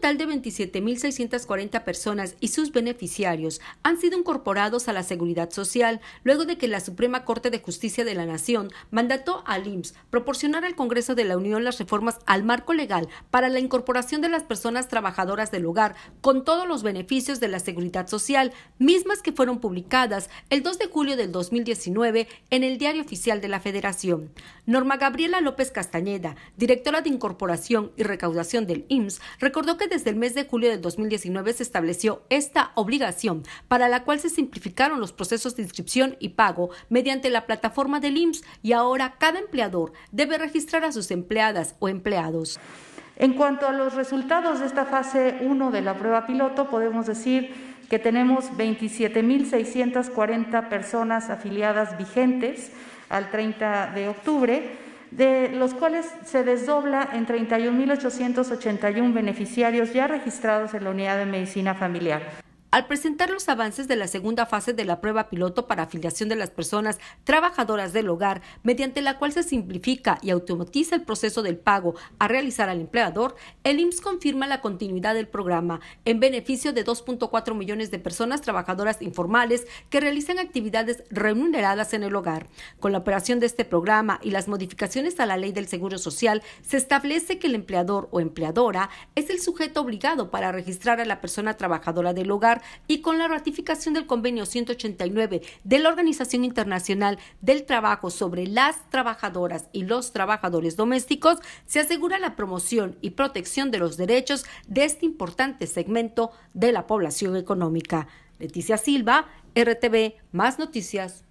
total de 27.640 personas y sus beneficiarios han sido incorporados a la Seguridad Social luego de que la Suprema Corte de Justicia de la Nación mandató al IMSS proporcionar al Congreso de la Unión las reformas al marco legal para la incorporación de las personas trabajadoras del hogar con todos los beneficios de la Seguridad Social, mismas que fueron publicadas el 2 de julio del 2019 en el Diario Oficial de la Federación. Norma Gabriela López Castañeda, directora de Incorporación y Recaudación del IMSS, recordó que desde el mes de julio del 2019 se estableció esta obligación, para la cual se simplificaron los procesos de inscripción y pago mediante la plataforma del IMSS y ahora cada empleador debe registrar a sus empleadas o empleados. En cuanto a los resultados de esta fase 1 de la prueba piloto, podemos decir que tenemos 27.640 personas afiliadas vigentes al 30 de octubre de los cuales se desdobla en 31.881 beneficiarios ya registrados en la unidad de medicina familiar. Al presentar los avances de la segunda fase de la prueba piloto para afiliación de las personas trabajadoras del hogar, mediante la cual se simplifica y automatiza el proceso del pago a realizar al empleador, el IMSS confirma la continuidad del programa en beneficio de 2.4 millones de personas trabajadoras informales que realizan actividades remuneradas en el hogar. Con la operación de este programa y las modificaciones a la ley del Seguro Social, se establece que el empleador o empleadora es el sujeto obligado para registrar a la persona trabajadora del hogar y con la ratificación del convenio 189 de la Organización Internacional del Trabajo sobre las trabajadoras y los trabajadores domésticos, se asegura la promoción y protección de los derechos de este importante segmento de la población económica. Leticia Silva, RTV, más noticias.